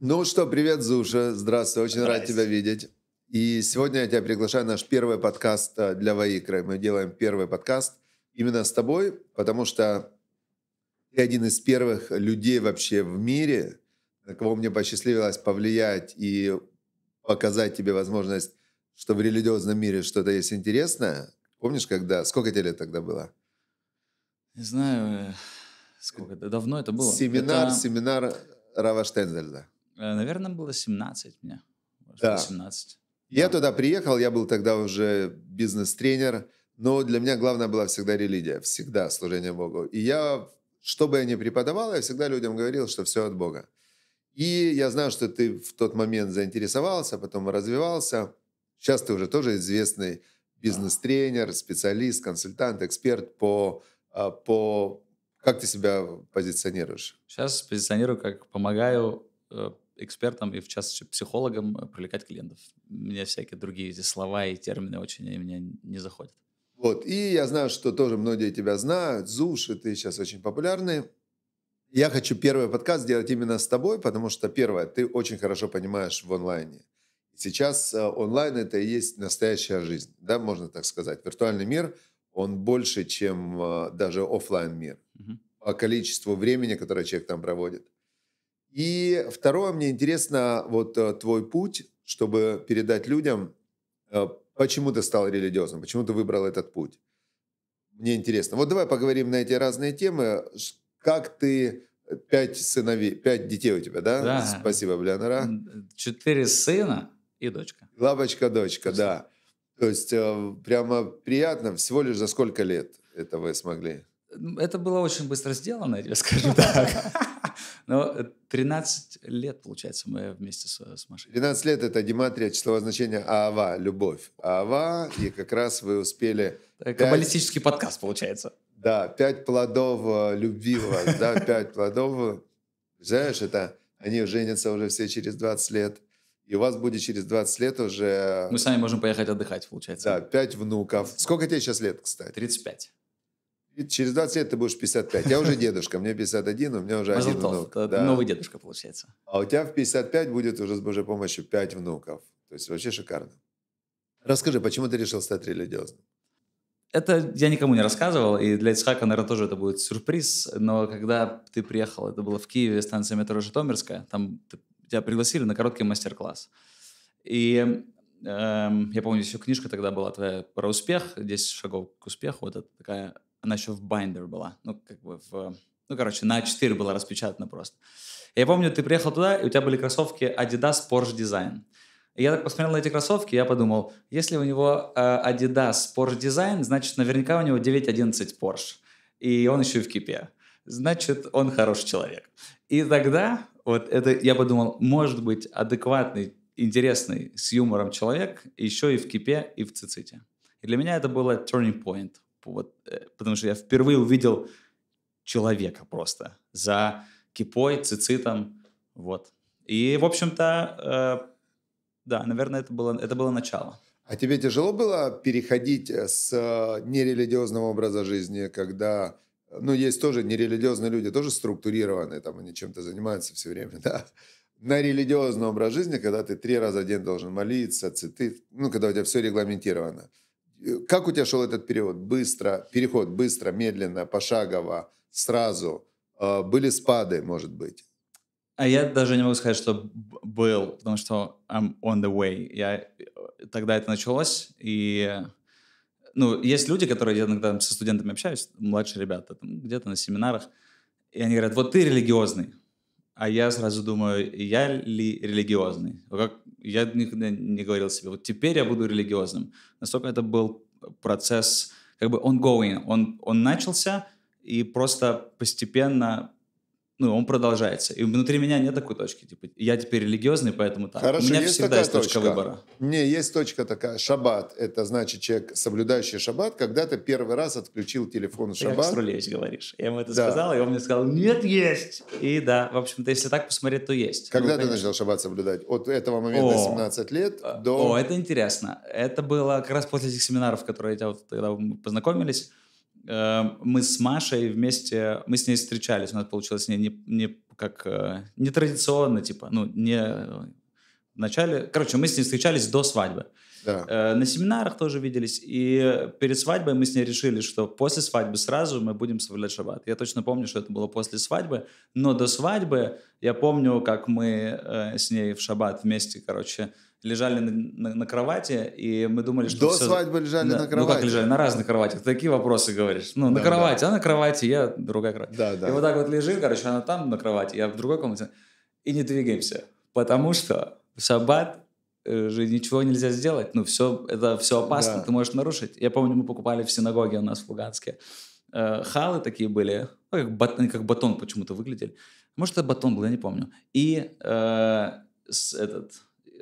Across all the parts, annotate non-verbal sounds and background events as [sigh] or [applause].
Ну что, привет, Зуша. Здравствуй, очень рад тебя видеть. И сегодня я тебя приглашаю на наш первый подкаст э, для Ваикры. Мы делаем первый подкаст именно с тобой, потому что ты один из первых людей вообще в мире, на кого мне посчастливилось повлиять и показать тебе возможность, что в религиозном мире что-то есть интересное. Помнишь, когда... Сколько тебе лет тогда было? Не знаю, э, сколько это. Давно это было. Семинар, это... семинар Рава Штензельда. Э, Наверное, было 17 мне. Да. 17. Я да. туда приехал, я был тогда уже бизнес-тренер, но для меня главное была всегда религия, всегда служение Богу. И я, что бы я ни преподавал, я всегда людям говорил, что все от Бога. И я знаю, что ты в тот момент заинтересовался, потом развивался. Сейчас ты уже тоже известный бизнес-тренер, специалист, консультант, эксперт по, а, по... Как ты себя позиционируешь? Сейчас позиционирую как помогаю э, экспертам и, в частности, психологам э, привлекать клиентов. меня всякие другие эти слова и термины очень меня не заходят. Вот, и я знаю, что тоже многие тебя знают, Зуш, и ты сейчас очень популярный. Я хочу первый подкаст сделать именно с тобой, потому что, первое, ты очень хорошо понимаешь в онлайне. Сейчас э, онлайн – это и есть настоящая жизнь, да, можно так сказать. Виртуальный мир, он больше, чем э, даже офлайн мир. Угу. По количеству времени, которое человек там проводит. И второе, мне интересно, вот э, твой путь, чтобы передать людям, э, почему ты стал религиозным, почему ты выбрал этот путь. Мне интересно. Вот давай поговорим на эти разные темы. Как ты э, пять сыновей, пять детей у тебя, да? Да. Спасибо, Блянара. Четыре сына и дочка. Лапочка, дочка, да. То есть прямо приятно. Всего лишь за сколько лет это вы смогли? Это было очень быстро сделано, я скажу так. [laughs] Но 13 э, лет, получается, мы вместе с, э, с Машей. 13 лет – это дематрия числовое значение Аава, любовь. Аава, и как раз вы успели… 5... Э, каббалистический подкаст, получается. Да, пять плодов любви у вас, да, [laughs] пять плодов. Знаешь, это они женятся уже все через 20 лет. И у вас будет через 20 лет уже... Мы сами можем поехать отдыхать, получается. Да, пять внуков. Сколько тебе сейчас лет, кстати? 35 через 20 лет ты будешь 55. Я уже дедушка, мне 51, у меня уже один внук. Новый дедушка, получается. А у тебя в 55 будет уже с Божьей помощью 5 внуков. То есть вообще шикарно. Расскажи, почему ты решил стать религиозным? Это я никому не рассказывал, и для Исхака, наверное, тоже это будет сюрприз, но когда ты приехал, это было в Киеве, станция метро Житомирская, там тебя пригласили на короткий мастер-класс. И эм, я помню, еще книжка тогда была твоя про успех, 10 шагов к успеху, вот это такая она еще в Binder была, ну, как бы в... Ну, короче, на А4 была распечатана просто. Я помню, ты приехал туда, и у тебя были кроссовки Adidas Porsche Design. И я так посмотрел на эти кроссовки, я подумал, если у него э, Adidas Porsche Design, значит, наверняка у него 911 Porsche. И он еще и в кипе. Значит, он хороший человек. И тогда вот это я подумал, может быть, адекватный, интересный, с юмором человек еще и в кипе, и в циците. И для меня это было turning point – Типа, вот, э, потому что я впервые увидел человека просто за кипой, цицитом, вот. И, в общем-то, э, да, наверное, это было, это было начало. А тебе тяжело было переходить э, с э, нерелигиозного образа жизни, когда ну, есть тоже нерелигиозные люди, тоже структурированные, там они чем-то занимаются все время, [laughs] да. На религиозный образ жизни, когда ты три раза в день должен молиться, цветы, ну, когда у тебя все регламентировано. Как у тебя шел этот перевод? Быстро, переход быстро, медленно, пошагово, сразу. А, были спады, может быть? А я даже не могу сказать, что был, потому что I'm on the way. Я, э, тогда это началось, и ну, есть люди, которые я иногда со студентами общаюсь, младшие ребята, где-то на семинарах, и они говорят, вот ты религиозный а я сразу думаю, я ли религиозный? Как, я никогда не говорил себе, вот теперь я буду религиозным. Настолько это был процесс, как бы ongoing, он, он начался, и просто постепенно ну, он продолжается. И внутри меня нет такой точки. Типа, я теперь религиозный, поэтому так. Хорошо, У меня есть всегда есть точка, точка выбора. Не, есть точка такая. Шаббат. Это значит человек, соблюдающий шаббат, когда ты первый раз отключил телефон в шаббат. Ты как говоришь. Я ему это да. сказал, и он мне сказал, нет, есть. И да, в общем-то, если так посмотреть, то есть. Ну, когда ну, ты начал шаббат соблюдать? От этого момента О, 17 лет э, до... О, это интересно. Это было как раз после этих семинаров, которые я вот тогда познакомились. Эм, мы с Машей вместе, мы с ней встречались, у нас получилось не, не, не как э, не традиционно, типа, ну, не э, в начале, короче, мы с ней встречались до свадьбы. Да. Э, на семинарах тоже виделись, и перед свадьбой мы с ней решили, что после свадьбы сразу мы будем соблюдать шаббат. Я точно помню, что это было после свадьбы, но до свадьбы я помню, как мы с ней в шаббат вместе, короче, лежали на, на, на кровати, и мы думали, что... До все... свадьбы лежали да. на кровати. Ну как лежали, на разных кроватях. такие вопросы говоришь. Ну, на кровати, да. а на кровати, я другая кровать. Да, да. И вот так вот лежим, короче, она там на кровати, я в другой комнате. И не двигаемся, потому что в шаббат э, же ничего нельзя сделать. Ну, все, это все опасно, да. ты можешь нарушить. Я помню, мы покупали в синагоге у нас в Луганске. Э, халы такие были, ну, как, бат, как батон почему-то выглядели. Может, это батон был, я не помню. И э, с этот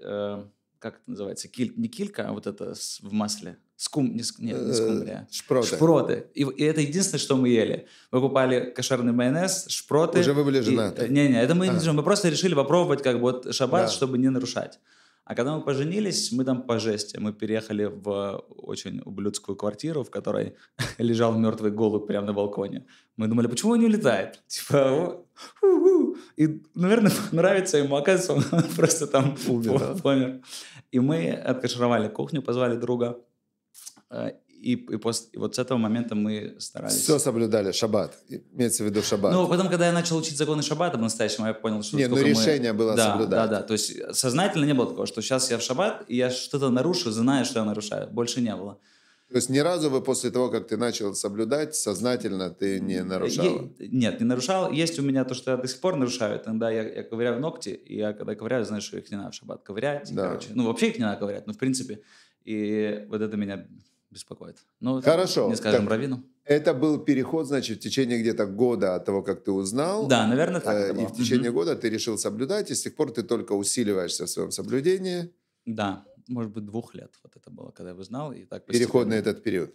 Э, как это называется, киль, не килька, а вот это с, в масле. Скум, не, нет, не э, скумбрия. Шпроты. Шпроты. И, и это единственное, что мы ели. Мы купали кошерный майонез, шпроты. Уже вы были женаты? Не-не, э, это мы а. не мы просто решили попробовать как бы вот шаббат, да. чтобы не нарушать. А когда мы поженились, мы там по жести. Мы переехали в очень ублюдскую квартиру, в которой [laughs] лежал мертвый голубь прямо на балконе. Мы думали, почему он не улетает? Типа, у-у-у. и, наверное, [laughs] нравится ему, оказывается, он [laughs] просто там умер. И мы откашировали кухню, позвали друга э, и, и, после, и вот с этого момента мы старались. Все соблюдали, шаббат, имеется в виду шаббат. Ну, потом, когда я начал учить законы шаббата по-настоящему, я понял, что... Нет, ну решение мы... было да, соблюдать. Да, да, то есть сознательно не было такого, что сейчас я в шаббат, и я что-то нарушу, знаю, что я нарушаю. Больше не было. То есть ни разу вы после того, как ты начал соблюдать, сознательно ты не нарушал? Нет, не нарушал. Есть у меня то, что я до сих пор нарушаю. Иногда я, я ковыряю ногти, и я когда ковыряю, знаю, что их не надо в шаббат ковырять. Да. Короче. Ну, вообще их не надо ковырять, но в принципе. И вот это меня беспокоит. Ну, Хорошо. Не скажем так, Равину. Это был переход, значит, в течение где-то года от того, как ты узнал. Да, наверное, так. Э, и было. в течение mm-hmm. года ты решил соблюдать, и с тех пор ты только усиливаешься в своем соблюдении. Да, может быть, двух лет вот это было, когда я узнал. И так Переходный постепенно... этот период.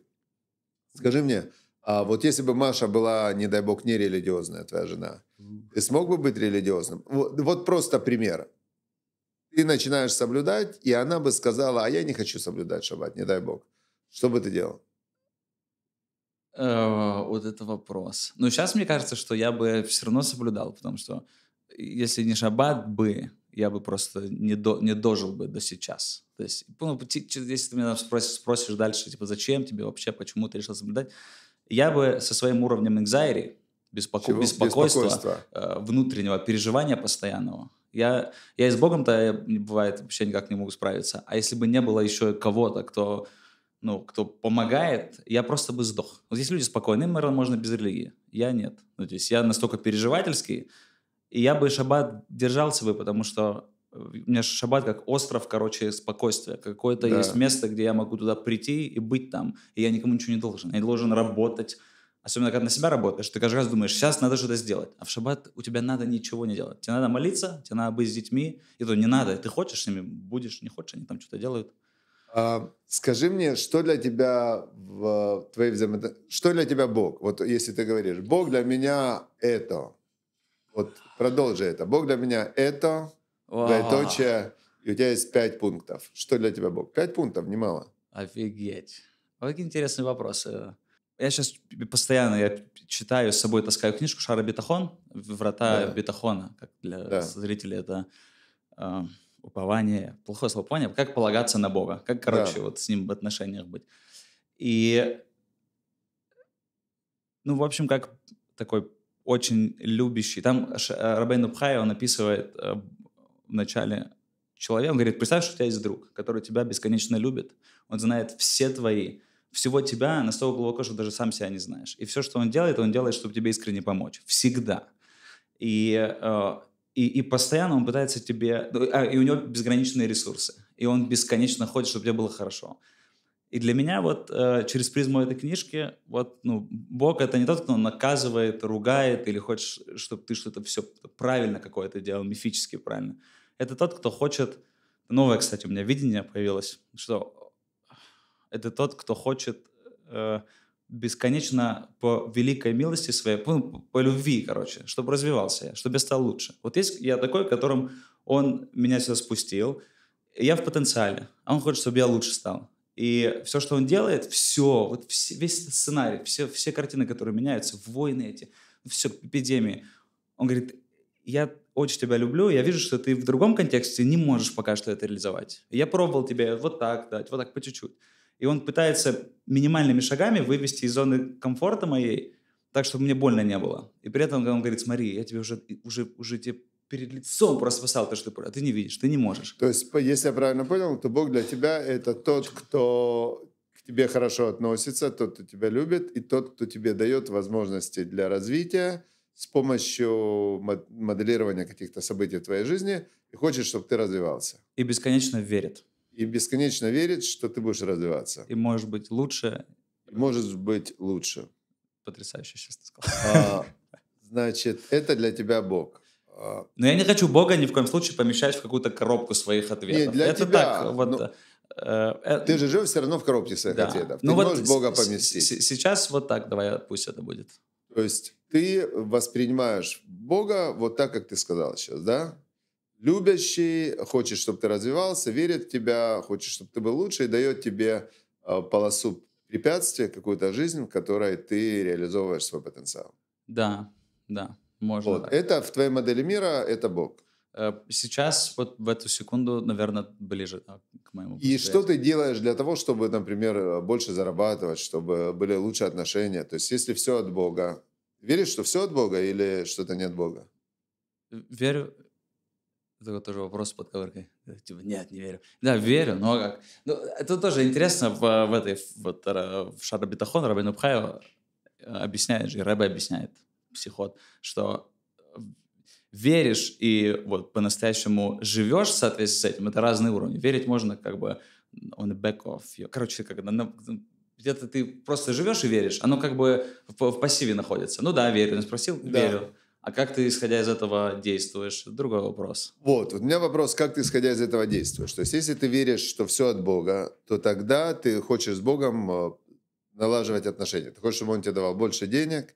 Скажи мне, а вот если бы Маша была, не дай бог, не религиозная твоя жена, ты смог бы быть религиозным? Вот, вот просто пример. Ты начинаешь соблюдать, и она бы сказала, а я не хочу соблюдать шаббат, не дай бог. Что бы ты делал? Э, вот это вопрос. Ну, сейчас мне кажется, что я бы все равно соблюдал, потому что если не шаббат бы, я бы просто не, до, не дожил бы до сейчас. То есть, ну, если ты меня спросишь, спросишь дальше, типа, зачем тебе вообще, почему ты решил соблюдать, я бы со своим уровнем anxiety, беспоко... беспокойства, беспокойства. Э, внутреннего переживания постоянного, я, я и с Богом-то, э, бывает, вообще никак не могу справиться. А если бы не было еще кого-то, кто ну, кто помогает, я просто бы сдох. Вот здесь люди спокойные, им, наверное, можно без религии. Я нет. Ну, то есть я настолько переживательский, и я бы шаббат держался бы, потому что э, у меня шаббат как остров, короче, спокойствия. Какое-то да. есть место, где я могу туда прийти и быть там, и я никому ничего не должен. Я не должен работать. Особенно, когда на себя работаешь, ты каждый раз думаешь, сейчас надо что-то сделать. А в шаббат у тебя надо ничего не делать. Тебе надо молиться, тебе надо быть с детьми. И то не надо. Ты хочешь с ними, будешь, не хочешь, они там что-то делают. А, скажи мне, что для тебя в твоей взаимоотношениях, что для тебя Бог? Вот если ты говоришь, Бог для меня это. Вот продолжи это. Бог для меня это, двоеточие, и у тебя есть пять пунктов. Что для тебя Бог? Пять пунктов, немало. Офигеть. А какие интересные вопросы. Я сейчас постоянно я читаю с собой, таскаю книжку «Шара Бетахон», «Врата да. Бетахона», как для да. зрителей это а, упование, плохое слово упование, как полагаться на Бога, как, короче, да. вот с ним в отношениях быть. И, ну, в общем, как такой очень любящий. Там э, Рабейн Упхай, он описывает э, в начале человек, он говорит, представь, что у тебя есть друг, который тебя бесконечно любит, он знает все твои, всего тебя настолько глубоко, что даже сам себя не знаешь. И все, что он делает, он делает, чтобы тебе искренне помочь. Всегда. И э, и, и постоянно он пытается тебе... А, и у него безграничные ресурсы. И он бесконечно хочет, чтобы тебе было хорошо. И для меня вот э, через призму этой книжки вот, ну, Бог — это не тот, кто наказывает, ругает или хочет, чтобы ты что-то все правильно какое-то делал, мифически правильно. Это тот, кто хочет... Новое, кстати, у меня видение появилось, что это тот, кто хочет э, бесконечно по великой милости своей, по, ну, по любви, короче, чтобы развивался я, чтобы я стал лучше. Вот есть я такой, которым он меня сюда спустил, я в потенциале, а он хочет, чтобы я лучше стал. И все, что он делает, все, вот все, весь сценарий, все, все картины, которые меняются, войны эти, все, эпидемии. Он говорит, я очень тебя люблю, я вижу, что ты в другом контексте не можешь пока что это реализовать. Я пробовал тебя вот так дать, вот так по чуть-чуть. И он пытается минимальными шагами вывести из зоны комфорта моей, так, чтобы мне больно не было. И при этом он говорит, смотри, я тебе уже, уже, уже тебе перед лицом просто спасал, то, что ты, а ты не видишь, ты не можешь. То есть, если я правильно понял, то Бог для тебя — это тот, кто к тебе хорошо относится, тот, кто тебя любит, и тот, кто тебе дает возможности для развития с помощью моделирования каких-то событий в твоей жизни и хочет, чтобы ты развивался. И бесконечно верит и бесконечно верить, что ты будешь развиваться. И может быть лучше. Может быть лучше. Потрясающе сейчас ты сказал. А, значит, это для тебя Бог. А, Но я не хочу Бога ни в коем случае помещать в какую-то коробку своих ответов. Не, для это тебя, так, вот, ну, э, э ты же живешь все равно в коробке своих да. ответов. Ну ты ну, можешь вот Бога поместить. Сейчас вот так, давай, пусть это будет. То есть ты воспринимаешь Бога вот так, как ты сказал сейчас, да? любящий, хочет, чтобы ты развивался, верит в тебя, хочет, чтобы ты был лучше и дает тебе э, полосу препятствия, какую-то жизнь, в которой ты реализовываешь свой потенциал. Да, да, можно. Вот. Это в твоей модели мира, это Бог. Э, сейчас, вот в эту секунду, наверное, ближе к моему. И что ты делаешь для того, чтобы, например, э, больше зарабатывать, чтобы были лучшие отношения? То есть, если все от Бога, веришь, что все от Бога или что-то не от Бога? Верю, такой тоже вопрос под подковыркой. Э, типа, нет, не верю. Да, верю, но как? Ну, это тоже интересно в, в этой, вот, э, в Шарабитахон Рабин Абхайо э, объясняет же, и Рэбе объясняет, психот, что веришь и вот по-настоящему живешь в соответствии с этим, это разные уровни. Верить можно как бы on the back of your... Короче, как на, где-то ты просто живешь и веришь, оно как бы в, в пассиве находится. Ну да, верю, он спросил, да. верю. А как ты, исходя из этого, действуешь? Другой вопрос. Вот, у меня вопрос, как ты, исходя из этого, действуешь? То есть, если ты веришь, что все от Бога, то тогда ты хочешь с Богом э, налаживать отношения. Ты хочешь, чтобы он тебе давал больше денег,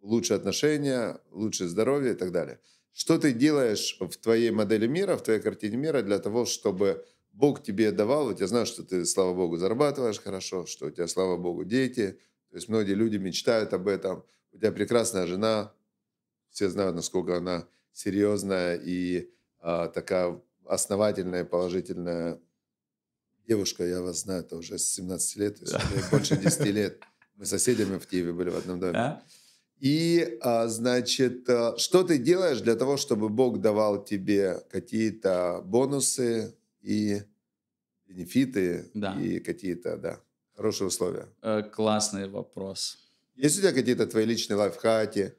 лучше отношения, лучше здоровье и так далее. Что ты делаешь в твоей модели мира, в твоей картине мира для того, чтобы Бог тебе давал? Вот я знаю, что ты, слава Богу, зарабатываешь хорошо, что у тебя, слава Богу, дети. То есть многие люди мечтают об этом. У тебя прекрасная жена, все знают, насколько она серьезная и а, такая основательная, положительная девушка. Я вас знаю, это уже с 17 лет, больше 10 лет. Мы соседями в Киеве были в одном доме. А? И, а, значит, а, что ты делаешь для того, чтобы Бог давал тебе какие-то бонусы и бенефиты да. и какие-то, да, хорошие условия? Э, классный вопрос. Есть у тебя какие-то твои личные лайфхаки?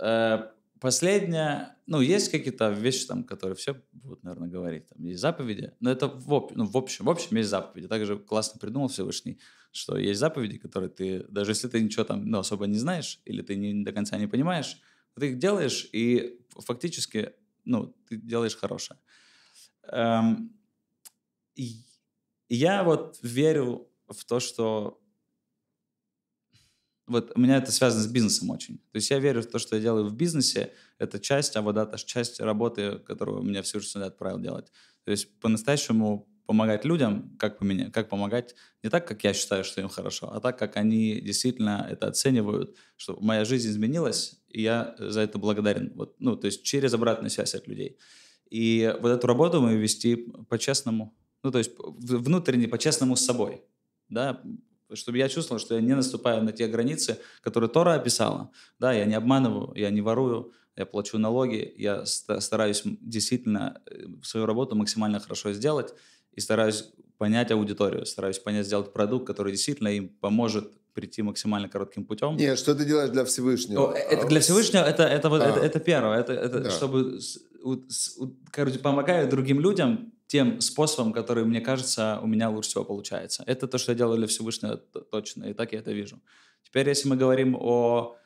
Э, последнее, ну, есть какие-то вещи там, которые все будут, наверное, говорить. Там есть заповеди, но это в, об, ну, в общем, в общем есть заповеди. Также классно придумал Всевышний, что есть заповеди, которые ты, даже если ты ничего там ну, особо не знаешь, или ты не, не до конца не понимаешь, ты их делаешь, и фактически, ну, ты делаешь хорошее. Эм, и я вот верю в то, что вот у меня это связано с бизнесом очень. То есть я верю в то, что я делаю в бизнесе, это часть, а вот это часть работы, которую меня всю жизнь сюда отправил делать. То есть по-настоящему помогать людям, как, поменять, как помогать не так, как я считаю, что им хорошо, а так, как они действительно это оценивают, что моя жизнь изменилась, и я за это благодарен. Вот, ну, то есть через обратную связь от людей. И вот эту работу мы вести по-честному, ну, то есть внутренне по-честному с собой, да, чтобы я чувствовал, что я не наступаю на те границы, которые Тора описала. Да, я не обманываю, я не ворую, я плачу налоги, я стараюсь действительно э, свою работу максимально хорошо сделать и стараюсь понять аудиторию, стараюсь понять, сделать продукт, который действительно им поможет прийти максимально коротким путем. Нет, что ты делаешь для Всевышнего? Э, это, для а, Всевышнего это, это, вот, а. это, это первое, это, это да. чтобы короче, помогаю другим людям тем способом, который, мне кажется, у меня лучше всего получается. Это то, что я делаю для Всевышнего точно, и так я это вижу. Теперь, если мы говорим о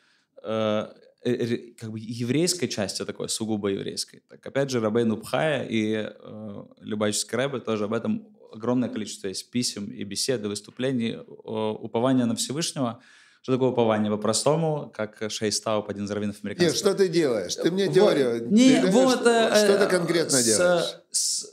э, э как бы еврейской части такой, сугубо еврейской, так опять же, Рабейн Упхая и э, Любаческий Рэбе тоже об этом огромное количество есть писем и бесед, и выступлений, о, упование на Всевышнего, что такое упование? По-простому, как Шейстауп, один из раввинов американцев. Нет, что ты делаешь? Ты мне вот, Не, э, ты вот, что э, ты конкретно с, делаешь? С,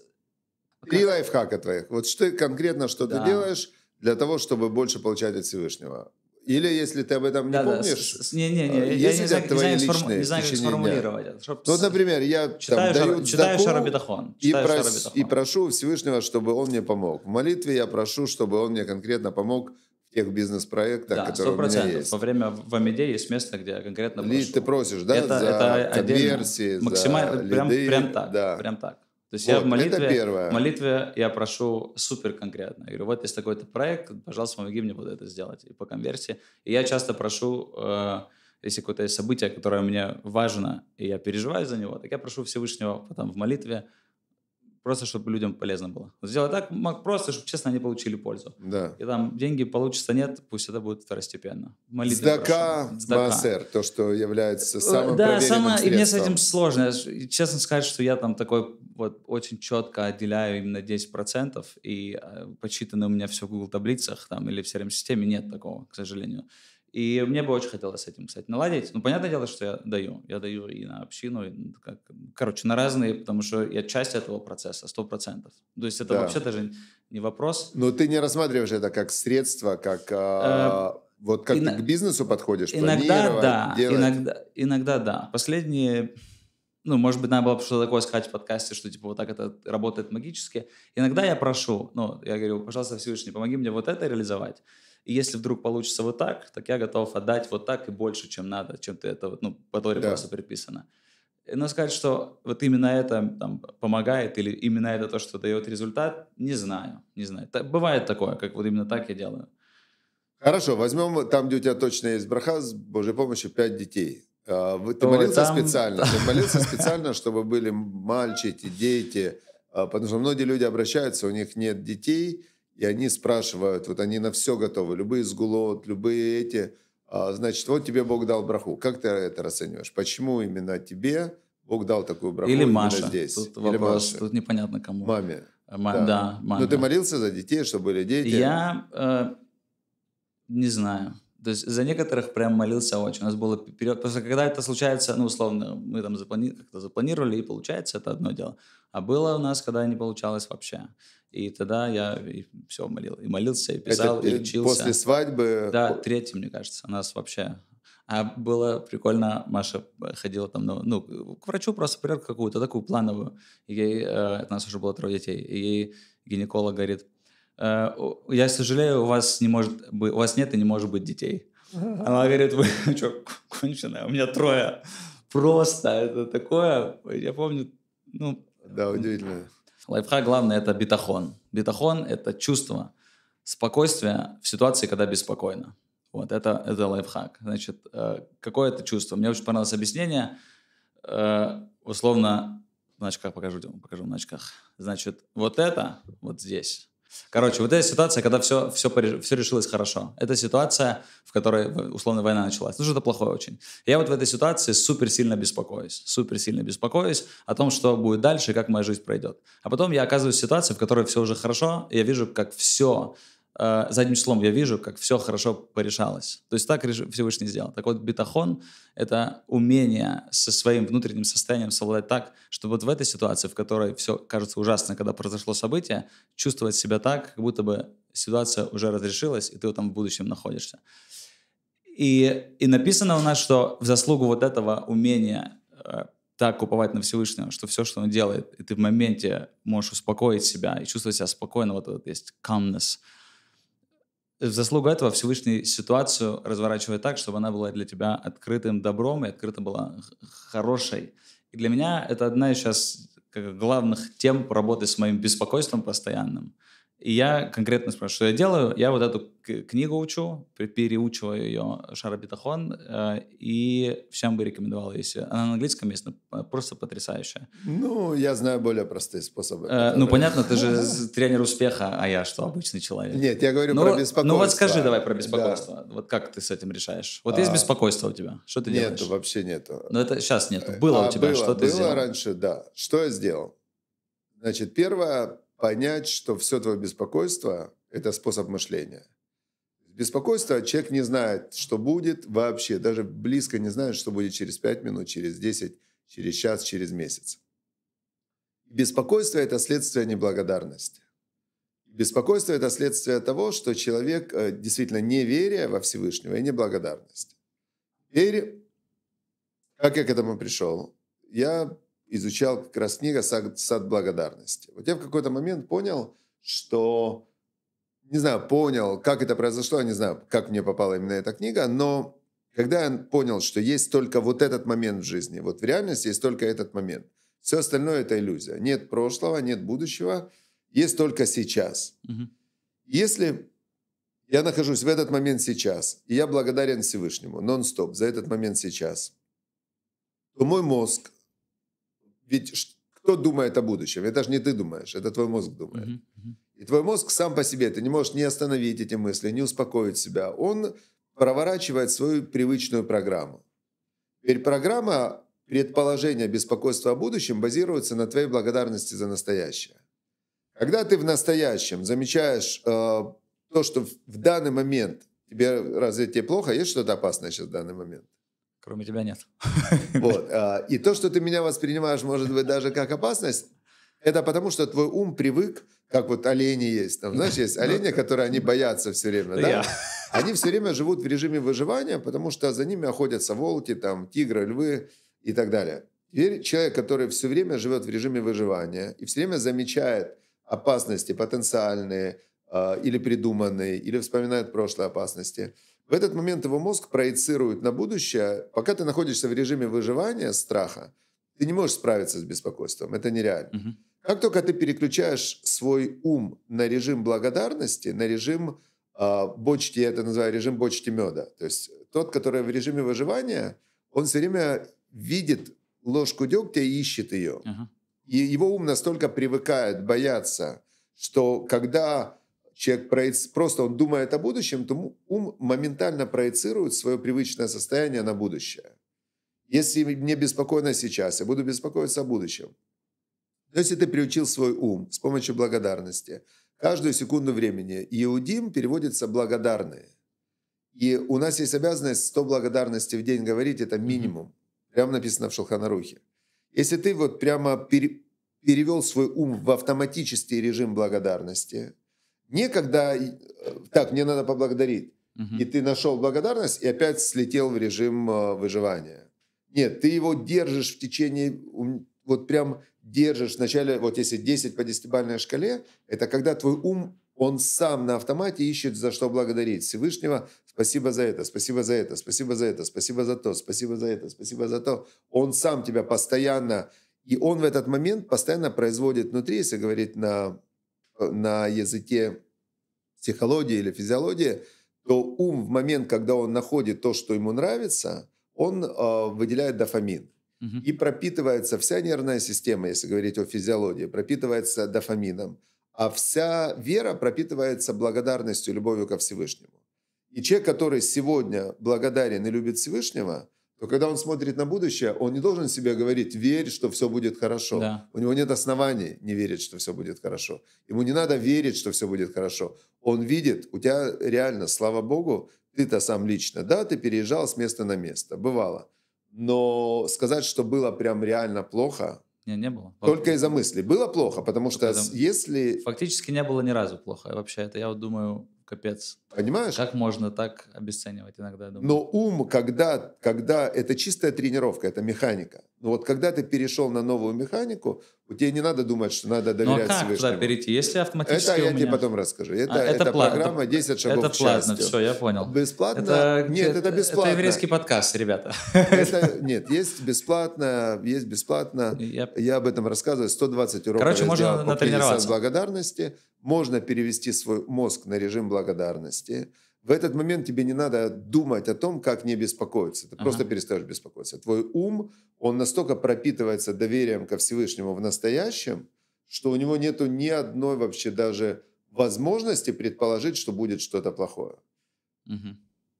Три лайфхака твоих. Вот что конкретно, что да. ты делаешь для того, чтобы больше получать от Всевышнего. Или если ты об этом не да, помнишь, да. Не, не, не. Э, есть я не знаю, твои знаю, личные не знаю, как сформулировать это. Чтобы... Ну, вот, например, я читаю, там, даю читаю Шарабитахон, и, прос... Шарабитахон. и прошу Всевышнего, чтобы он мне помог. В молитве я прошу, чтобы он мне конкретно помог в тех бизнес-проектах, да, которые 100%. у меня есть. Во время в Амиде есть место, где я конкретно прошу. ты просишь, да, это, за это конверсии, максимально, за прям, прям так, да. прям так. То есть вот, я в молитве, это молитве я прошу супер конкретно. Я говорю, вот есть такой-то проект, пожалуйста, помоги мне вот это сделать. И по конверсии. И я часто прошу, э, если какое-то есть событие, которое мне важно, и я переживаю за него, так я прошу Всевышнего потом в молитве просто чтобы людям полезно было. Сделай так просто, чтобы, честно, они получили пользу. Да. И там деньги получится, нет, пусть это будет второстепенно. Молитвы Сдака, Маасер, то, что является э, самым Да, самое, средством. и мне с этим сложно. Я, честно сказать, что я там такой вот очень четко отделяю именно 10%, и э, подсчитано у меня все в Google таблицах там или в CRM-системе нет такого, к сожалению. И мне бы очень хотелось с этим, кстати, наладить. Ну, понятное дело, что я даю. Я даю и на общину, и как, короче, на разные, потому что я часть этого процесса, сто процентов. То есть это да. вообще даже не вопрос. Но ты не рассматриваешь это как средство, как... А... Э, вот как Ин... ты к бизнесу подходишь, иногда да, делать. иногда иногда да. Последние, ну может быть надо было бы что-то такое сказать в подкасте, что типа вот так это работает магически. Иногда я прошу, ну я говорю, пожалуйста, Всевышний, помоги мне вот это реализовать. И если вдруг получится вот так, так я готов отдать вот так и больше, чем надо, чем ты это, ну, по Торе да. просто приписано. Но ну, сказать, что вот именно это там, помогает или именно это то, что дает результат, не знаю, не знаю. Так, бывает такое, как вот именно так я делаю. Хорошо, возьмем там, где у тебя точно есть браха, с Божьей помощью пять детей. А, ты Ой, молился там... специально? [laughs] Ты молился специально, чтобы были мальчики, дети? А, потому что многие люди обращаются, у них нет детей – и они спрашивают, вот они на все готовы, любые сгулот, любые эти, а, значит, вот тебе Бог дал браху. Как ты это расцениваешь? Почему именно тебе Бог дал такую браху Или Маша. здесь? Тут Или вопрос, Маша. тут непонятно кому. Маме. Ма- да. да, ну, маме. Но ты молился за детей, чтобы были дети? Я э, не знаю. То есть за некоторых прям молился очень. У нас было период... Просто когда это случается, ну, условно, мы там заплани... как-то запланировали, и получается, это одно дело. А было у нас, когда не получалось вообще. И тогда я и все молил. И молился, и писал, это и учился. После свадьбы? Да, третий, мне кажется. У нас вообще... А было прикольно, Маша ходила там, ну, ну к врачу просто придет какую-то такую плановую. И ей, э, у нас уже было трое детей, и ей гинеколог говорит, Э, я сожалею, у вас не может быть, у вас нет и не может быть детей. Она говорит, вы [laughs] что, конченая, у меня трое. Просто это такое, я помню, ну... Да, удивительно. Лайфхак, главный это бетахон. Бетахон – это чувство спокойствия в ситуации, когда беспокойно. Вот, это, это лайфхак. Значит, э, какое это чувство? Мне очень понравилось объяснение. Э, условно, в очках покажу, покажу в очках. Значит, вот это, вот здесь, Короче, вот эта ситуация, когда все, все, все решилось хорошо. Это ситуация, в которой условно война началась. Ну, что-то плохое очень. Я вот в этой ситуации супер сильно беспокоюсь. Супер сильно беспокоюсь о том, что будет дальше, как моя жизнь пройдет. А потом я оказываюсь в ситуации, в которой все уже хорошо, и я вижу, как все э, задним числом я вижу, как все хорошо порешалось. То есть так Всевышний сделал. Так вот, Бетахон это умение со своим внутренним состоянием совладать так, чтобы вот в этой ситуации, в которой все кажется ужасно, когда произошло событие, чувствовать себя так, как будто бы ситуация уже разрешилась, и ты вот там в будущем находишься. И, и написано у нас, что в заслугу вот этого умения э, так уповать на Всевышнего, что все, что он делает, и ты в моменте можешь успокоить себя и чувствовать себя спокойно, вот этот есть calmness — в заслугу этого Всевышний ситуацию разворачивает так, чтобы она была для тебя открытым добром и открыта была хорошей. И для меня это одна из сейчас главных тем работы с моим беспокойством постоянным – и я конкретно спрашиваю, что я делаю? Я вот эту книгу учу, переучиваю ее э, Шарабитахон, э, и всем бы рекомендовал, ее. Она на английском есть, но просто потрясающая. Ну, я знаю более простые способы. Э, которые... Ну, понятно, ты же [laughs] тренер успеха, а я что, обычный человек? Нет, я говорю ну, про беспокойство. Ну вот скажи давай про беспокойство. Да. Вот как ты с этим решаешь? Вот а... есть беспокойство у тебя? Что ты делаешь? Нет, вообще нету. Ну, это сейчас нету. Было а, у тебя, было, что было ты сделал? Было раньше, да. Что я сделал? Значит, первое, понять, что все твое беспокойство – это способ мышления. Беспокойство человек не знает, что будет вообще, даже близко не знает, что будет через 5 минут, через 10, через час, через месяц. Беспокойство – это следствие неблагодарности. Беспокойство – это следствие того, что человек, э, действительно не веря во Всевышнего и неблагодарность. Теперь, как я к этому пришел? Я изучал как раз книга «Сад, сад благодарности Вот я в какой-то момент понял, что, не знаю, понял, как это произошло, не знаю, как мне попала именно эта книга, но когда я понял, что есть только вот этот момент в жизни, вот в реальности есть только этот момент, все остальное это иллюзия. Нет прошлого, нет будущего, есть только сейчас. Угу. Если я нахожусь в этот момент сейчас, и я благодарен Всевышнему нон-стоп за этот момент сейчас, то мой мозг ведь кто думает о будущем? Это даже не ты думаешь, это твой мозг думает. Mm-hmm. И твой мозг сам по себе, ты не можешь не остановить эти мысли, не успокоить себя. Он проворачивает свою привычную программу. Теперь программа предположения беспокойства о будущем базируется на твоей благодарности за настоящее. Когда ты в настоящем замечаешь э, то, что в данный момент тебе разве тебе плохо, есть что-то опасное сейчас в данный момент? кроме тебя нет. [laughs] Вот. А, и то, что ты меня воспринимаешь, может быть, даже как опасность, это потому, что твой ум привык, как вот олени есть. Там, знаешь, есть [laughs] ну, олени, которые они боятся все время. Да? Я. Они все время живут в режиме выживания, потому что за ними охотятся волки, там, тигры, львы и так далее. Теперь человек, который все время живет в режиме выживания и все время замечает опасности потенциальные э, или придуманные, или вспоминает прошлые опасности – в этот момент его мозг проецирует на будущее. Пока ты находишься в режиме выживания страха, ты не можешь справиться с беспокойством. Это нереально. Угу. Как только ты переключаешь свой ум на режим благодарности, на режим э, бочки, я это называю режим бочки меда, то есть тот, который в режиме выживания, он все время видит ложку дегтя и ищет ее. Угу. И его ум настолько привыкает бояться, что когда человек проец... просто он думает о будущем, то ум моментально проецирует свое привычное состояние на будущее. Если мне беспокойно сейчас, я буду беспокоиться о будущем. Но если ты приучил свой ум с помощью благодарности, каждую секунду времени Иудим переводится «благодарные». И у нас есть обязанность 100 благодарностей в день говорить, это минимум. Прямо написано в Шелханарухе. Если ты вот прямо пере, перевел свой ум в автоматический режим благодарности – некогда, э, так, мне надо поблагодарить. Угу. И ты нашел благодарность и опять слетел в режим э, выживания. Нет, ты его держишь в течение, вот прям держишь вначале, вот если 10 по 10-бальной шкале, это когда твой ум, он сам на автомате ищет, за что благодарить Всевышнего. Спасибо за это, спасибо за это, спасибо за это, спасибо за то, спасибо за это, спасибо за то. Он сам тебя постоянно, и он в этот момент постоянно производит внутри, если говорить на на языке психологии или физиологии, то ум в момент, когда он находит то, что ему нравится, он э, выделяет дофамин. Угу. И пропитывается вся нервная система, если говорить о физиологии, пропитывается дофамином. А вся вера пропитывается благодарностью, любовью ко Всевышнему. И человек, который сегодня благодарен и любит Всевышнего, то когда он смотрит на будущее, он не должен себе говорить «верь, что все будет хорошо». Да. У него нет оснований не верить, что все будет хорошо. Ему не надо верить, что все будет хорошо. Он видит, у тебя реально, слава богу, ты-то сам лично, да, ты переезжал с места на место, бывало. Но сказать, что было прям реально плохо, не, не было. Только из-за мысли. Было плохо, потому что Потом... если... Фактически не было ни разу плохо вообще. Это я вот думаю, капец. Понимаешь? Как можно так обесценивать иногда? Думаю. Но ум, когда, когда это чистая тренировка, это механика. Но ну вот когда ты перешел на новую механику, у тебя не надо думать, что надо доверять ну, а как туда перейти? Если автоматически Это я меня... тебе потом расскажу. Это, а, это, это пла... программа 10 шагов Это платно, к все, я понял. Бесплатно? Это... Нет, это бесплатно. Это еврейский подкаст, ребята. Это... Нет, есть бесплатно, есть бесплатно. Я... я об этом рассказываю. 120 уроков Короче, можно натренироваться. благодарности можно перевести свой мозг на режим благодарности. В этот момент тебе не надо думать о том, как не беспокоиться. Ты ага. просто перестаешь беспокоиться. Твой ум, он настолько пропитывается доверием ко Всевышнему в настоящем, что у него нету ни одной вообще даже возможности предположить, что будет что-то плохое. Угу.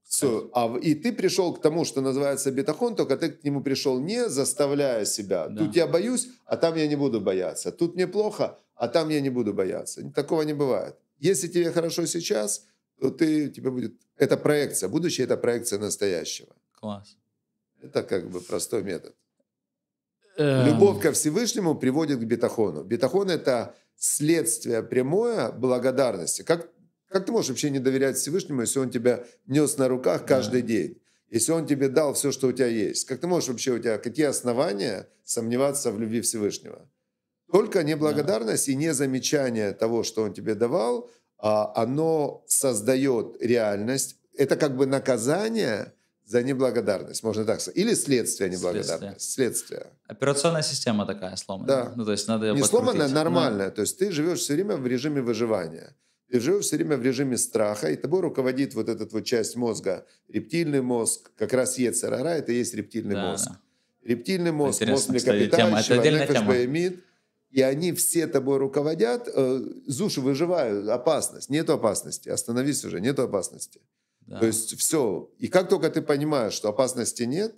So, а, и ты пришел к тому, что называется бетахон, только ты к нему пришел не заставляя себя. Да. Тут я боюсь, а там я не буду бояться. Тут мне плохо, а там я не буду бояться. Такого не бывает. Если тебе хорошо сейчас, то ты, тебе будет... Это проекция. Будущее – это проекция настоящего. Класс. Это как бы простой метод. Эм... Любовь ко Всевышнему приводит к бетахону. Бетахон – это следствие прямое благодарности. Как, как ты можешь вообще не доверять Всевышнему, если он тебя нес на руках каждый да. день? Если он тебе дал все, что у тебя есть? Как ты можешь вообще, у тебя какие основания сомневаться в любви Всевышнего? Только неблагодарность да. и незамечание того, что он тебе давал, а оно создает реальность. Это как бы наказание за неблагодарность, можно так сказать. Или следствие неблагодарности. Следствие. следствие. Операционная система такая сломанная. Да. Ну, то есть надо ее Не сломанная, нормальная. Но... То есть ты живешь все время в режиме выживания. Ты живешь все время в режиме страха, и тобой руководит вот эта вот часть мозга. Рептильный мозг, как раз Ецерара, это и есть рептильный да, мозг. Да. Рептильный мозг, Интересно, мозг млекопитающего, нефешбаемид и они все тобой руководят. Э, Зуши, выживаю, опасность, нет опасности, остановись уже, нет опасности. Да. То есть все. И как только ты понимаешь, что опасности нет,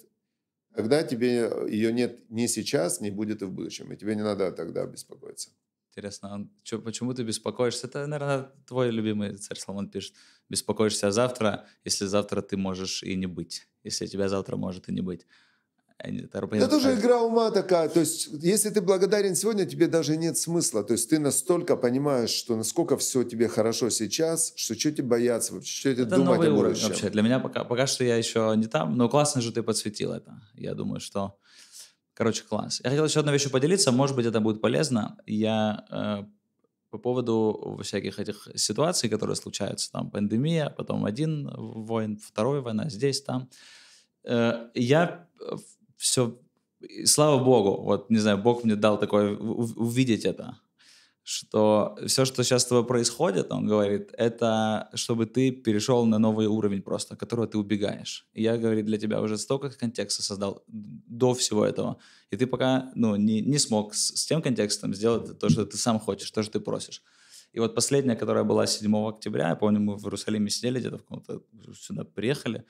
тогда тебе ее нет не сейчас, не будет и в будущем. И тебе не надо тогда беспокоиться. Интересно, а почему ты беспокоишься? Это, наверное, твой любимый царь Соломон пишет. Беспокоишься о завтра, если завтра ты можешь и не быть. Если тебя завтра может и не быть. Это тоже а игра ума такая. То есть, если ты благодарен сегодня, тебе даже нет смысла. То есть, ты настолько понимаешь, что насколько все тебе хорошо сейчас, что что тебе бояться, что тебе думать новый о будущем. Вообще. Для меня пока, пока что я еще не там, но классно же ты подсветил это. Я думаю, что... Короче, класс. Я хотел еще одну вещь поделиться, может быть, это будет полезно. Я э, по поводу всяких этих ситуаций, которые случаются, там пандемия, потом один войн, второй война, здесь, там. Э, я э, все, и слава богу, вот, не знаю, Бог мне дал такое, увидеть это, что все, что сейчас с тобой происходит, он говорит, это чтобы ты перешел на новый уровень просто, которого ты убегаешь. И я, говорит, для тебя уже столько контекста создал до всего этого, и ты пока, ну, не, не смог с, с тем контекстом сделать то, что ты сам хочешь, то, что ты просишь. И вот последняя, которая была 7 октября, я помню, мы в Иерусалиме сидели где-то в каком-то, сюда приехали,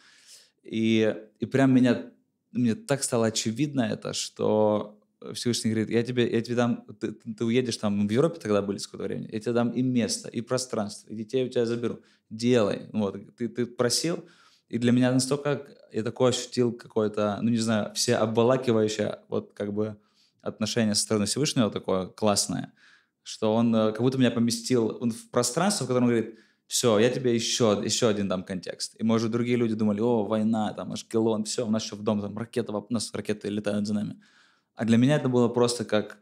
и, и прям меня мне так стало очевидно это, что Всевышний говорит, я тебе, я тебе дам, ты, ты уедешь там, в Европе тогда были сколько времени, я тебе дам и место, и пространство, и детей у тебя заберу. Делай. Вот, ты, ты просил, и для меня настолько, я такое ощутил какое-то, ну не знаю, все обволакивающее вот как бы отношение со стороны Всевышнего такое классное, что он э, как будто меня поместил он в пространство, в котором он говорит, все, я тебе еще, еще один дам контекст. И, может, другие люди думали, о, война, там, Ашкелон, все, у нас еще в дом, там, ракеты, у нас ракеты летают за нами. А для меня это было просто как,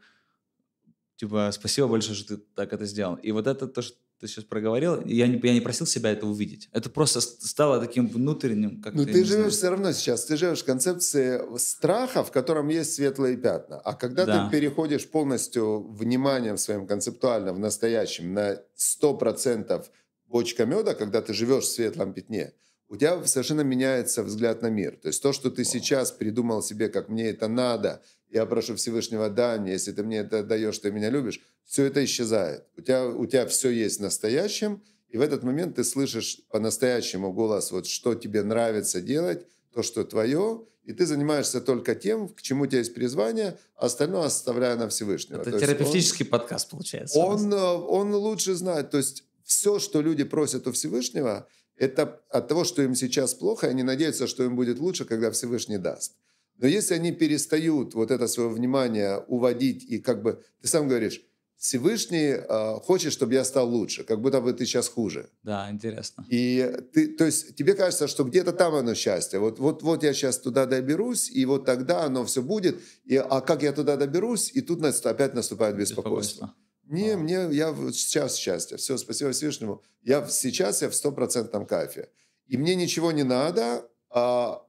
типа, спасибо большое, что ты так это сделал. И вот это то, что ты сейчас проговорил, я не, я не просил себя это увидеть. Это просто стало таким внутренним, как Но ну, ты живешь знаю. все равно сейчас, ты живешь в концепции страха, в котором есть светлые пятна. А когда да. ты переходишь полностью вниманием своим концептуальным в настоящем на 100% бочка меда, когда ты живешь в светлом пятне, у тебя совершенно меняется взгляд на мир. То есть то, что ты сейчас придумал себе, как мне это надо, я прошу Всевышнего, да, мне, если ты мне это даешь, ты меня любишь, все это исчезает. У тебя, у тебя все есть в настоящем, и в этот момент ты слышишь по-настоящему голос, вот что тебе нравится делать, то, что твое, и ты занимаешься только тем, к чему у тебя есть призвание, а остальное оставляя на Всевышнего. Это то терапевтический он, подкаст получается. Он, э, он лучше знает, то есть все, что люди просят у Всевышнего, это от того, что им сейчас плохо, и они надеются, что им будет лучше, когда Всевышний даст. Но если они перестают вот это свое внимание уводить и как бы, ты сам говоришь, Всевышний э, хочет, чтобы я стал лучше, как будто бы ты сейчас хуже. Да, интересно. И ты, то есть тебе кажется, что где-то там оно счастье. Вот, вот, вот я сейчас туда доберусь, и вот тогда оно все будет. И, а как я туда доберусь? И тут опять наступает беспокойство. беспокойство. Не, а. мне, я сейчас счастье. Все, спасибо Всевышнему. Я сейчас, я в стопроцентном кайфе. И мне ничего не надо, а,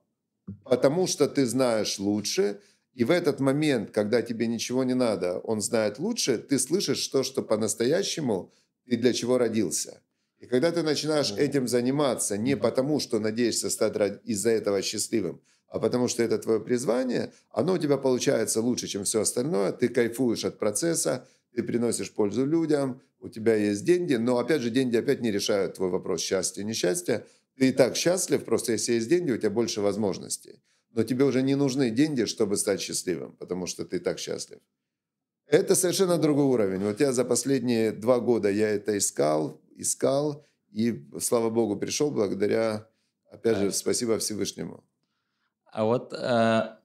потому что ты знаешь лучше. И в этот момент, когда тебе ничего не надо, он знает лучше, ты слышишь то, что по-настоящему ты для чего родился. И когда ты начинаешь mm. этим заниматься не потому, что надеешься стать из-за этого счастливым, а потому что это твое призвание, оно у тебя получается лучше, чем все остальное, ты кайфуешь от процесса, ты приносишь пользу людям, у тебя есть деньги, но опять же деньги опять не решают твой вопрос счастья, несчастья. Ты и так счастлив, просто если есть деньги, у тебя больше возможностей. Но тебе уже не нужны деньги, чтобы стать счастливым, потому что ты и так счастлив. Это совершенно другой уровень. Вот я за последние два года я это искал, искал, и, слава богу, пришел благодаря, опять же, спасибо Всевышнему. А вот э,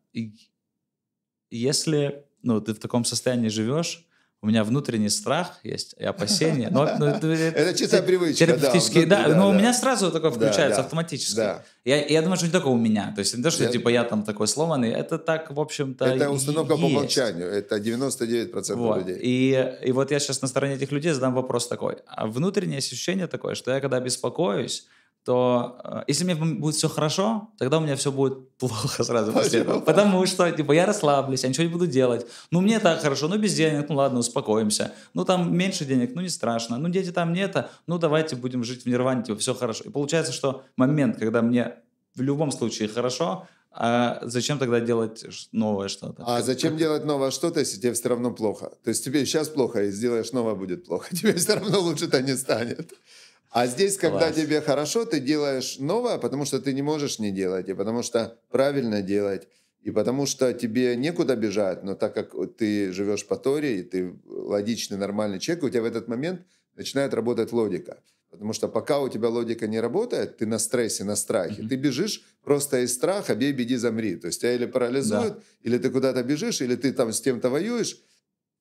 если ну, ты в таком состоянии живешь, у меня внутренний страх есть и опасения. Но, но, это [laughs] чистая привычка. Терапевтические, да, да, но да, у меня сразу такое включается да, автоматически. Да. Я, я думаю, что не только у меня. То есть не то, что я... типа я там такой сломанный. Это так, в общем-то, Это установка есть. по умолчанию. Это 99% вот. людей. И, и вот я сейчас на стороне этих людей задам вопрос такой. А внутреннее ощущение такое, что я когда беспокоюсь, то э, если мне будет все хорошо, тогда у меня все будет плохо сразу после этого. Потому что, типа, я расслаблюсь, я ничего не буду делать. Ну, мне так хорошо, ну, без денег, ну, ладно, успокоимся. Ну, там меньше денег, ну, не страшно. Ну, дети там нет, ну, давайте будем жить в нирване, типа, все хорошо. И получается, что момент, когда мне в любом случае хорошо, а зачем тогда делать новое что-то? А зачем [laughs] делать новое что-то, если тебе все равно плохо? То есть тебе сейчас плохо, и сделаешь новое, будет плохо. [laughs] Тебе все равно лучше-то не станет. А здесь, когда Класс. тебе хорошо, ты делаешь новое, потому что ты не можешь не делать, и потому что правильно делать, и потому что тебе некуда бежать, но так как ты живешь по Торе, и ты логичный, нормальный человек, у тебя в этот момент начинает работать логика. Потому что пока у тебя логика не работает, ты на стрессе, на страхе, mm-hmm. ты бежишь просто из страха, бей, беди, замри. То есть тебя или парализуют, да. или ты куда-то бежишь, или ты там с кем-то воюешь,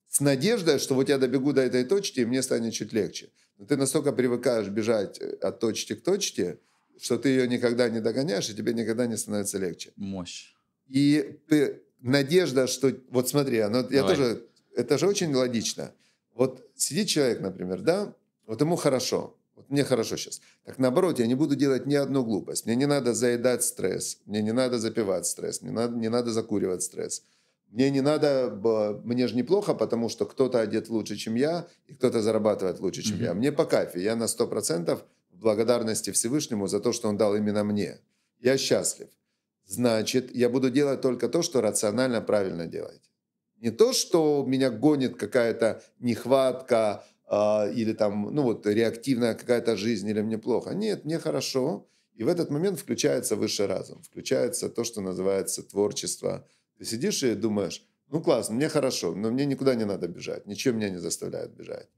с надеждой, что вот я добегу до этой точки, и мне станет чуть легче. Ну, ты настолько привыкаешь бежать э, от точки к точке, что ты ее никогда не догоняешь, и тебе никогда не становится легче. Мощь. И ты, надежда, что... Вот смотри, оно, я тоже... Это же очень логично. Вот сидит человек, например, да, вот ему хорошо, вот мне хорошо сейчас. Так наоборот, я не буду делать ни одну глупость. Мне не надо заедать стресс, мне не надо запивать стресс, мне надо, не надо закуривать стресс. Мне не надо, мне же неплохо, потому что кто-то одет лучше, чем я, и кто-то зарабатывает лучше, чем mm-hmm. я. Мне по кайфе, я на 100% в благодарности Всевышнему за то, что он дал именно мне. Я счастлив. Значит, я буду делать только то, что рационально правильно делать Не то, что меня гонит какая-то нехватка э, или там, ну вот, реактивная какая-то жизнь, или мне плохо. Нет, мне хорошо. И в этот момент включается высший разум, включается то, что называется творчество – ты сидишь и думаешь, ну классно, мне хорошо, но мне никуда не надо бежать, ничего меня не заставляет бежать.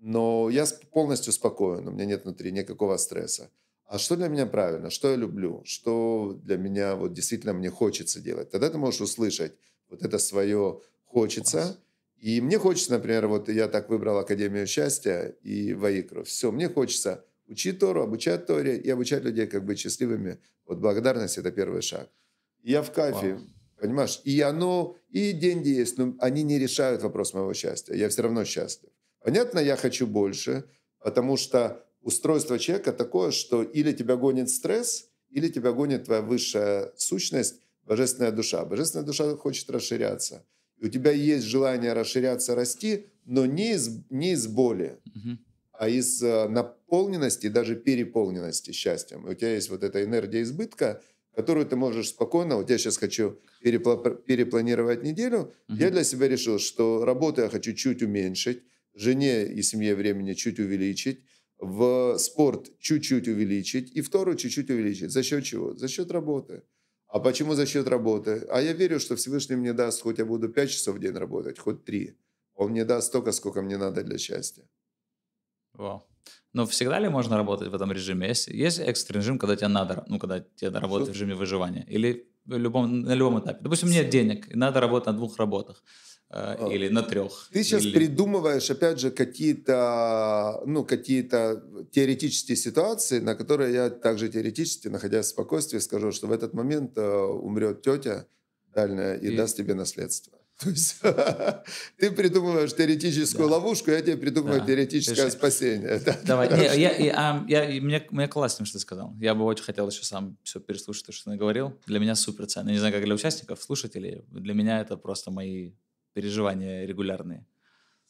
Но я полностью спокоен, у меня нет внутри никакого стресса. А что для меня правильно, что я люблю, что для меня вот действительно мне хочется делать. Тогда ты можешь услышать вот это свое «хочется», И мне хочется, например, вот я так выбрал Академию счастья и Ваикру. Все, мне хочется учить Тору, обучать Торе и обучать людей как бы счастливыми. Вот благодарность – это первый шаг. Я в кайфе. Вау. Понимаешь? И оно, и деньги есть, но они не решают вопрос моего счастья. Я все равно счастлив. Понятно, я хочу больше, потому что устройство человека такое, что или тебя гонит стресс, или тебя гонит твоя высшая сущность, божественная душа. Божественная душа хочет расширяться. И у тебя есть желание расширяться, расти, но не из, не из боли, угу. а из э, наполненности, даже переполненности счастьем. И у тебя есть вот эта энергия избытка – которую ты можешь спокойно, вот я сейчас хочу перепла- перепланировать неделю, угу. я для себя решил, что работу я хочу чуть уменьшить, жене и семье времени чуть увеличить, в спорт чуть-чуть увеличить и вторую чуть-чуть увеличить. За счет чего? За счет работы. А почему за счет работы? А я верю, что Всевышний мне даст, хоть я буду 5 часов в день работать, хоть 3. Он мне даст столько, сколько мне надо для счастья. Вау. Wow. Но всегда ли можно работать в этом режиме? Есть, есть экстренный режим, когда тебе надо, ну, когда тебе надо работать в режиме выживания? Или в любом, на любом этапе? Допустим, нет денег, и надо работать на двух работах э, а, или на трех. Ты сейчас или... придумываешь, опять же, какие-то ну, какие теоретические ситуации, на которые я также теоретически, находясь в спокойствии, скажу, что в этот момент э, умрет тетя дальняя и, и даст тебе наследство. [laughs] То есть [laughs] ты придумываешь теоретическую да. ловушку, я тебе придумываю да. теоретическое есть, спасение. [laughs] Давай. Не, я, а, я, я, мне, мне классно, что ты сказал. Я бы очень хотел еще сам все переслушать, то, что ты говорил. Для меня супер ценно. Не знаю, как для участников, слушателей. Для меня это просто мои переживания регулярные.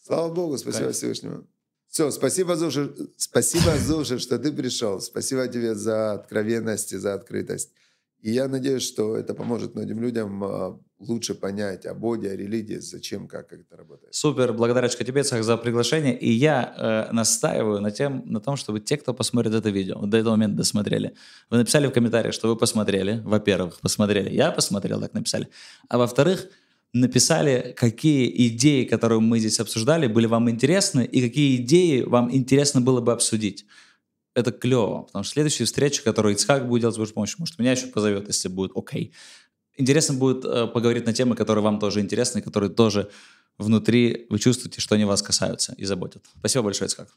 Слава Богу, спасибо Кайф. Всевышнему. Все, спасибо, Зуша, спасибо, Зуша, что ты пришел. Спасибо тебе за откровенность и за открытость. И я надеюсь, что это поможет многим людям а, лучше понять о Боге, о религии, зачем, как, как это работает. Супер, благодарочка тебе, Цах, за приглашение. И я э, настаиваю на, тем, на том, чтобы те, кто посмотрит это видео, до этого момента досмотрели, вы написали в комментариях, что вы посмотрели, во-первых, посмотрели, я посмотрел, так написали, а во-вторых, написали, какие идеи, которые мы здесь обсуждали, были вам интересны, и какие идеи вам интересно было бы обсудить это клево, потому что следующие встречи, которую Ицхак будет делать с вашей помощью, может, меня еще позовет, если будет окей. Интересно будет э, поговорить на темы, которые вам тоже интересны, которые тоже внутри вы чувствуете, что они вас касаются и заботят. Спасибо большое, Ицхак.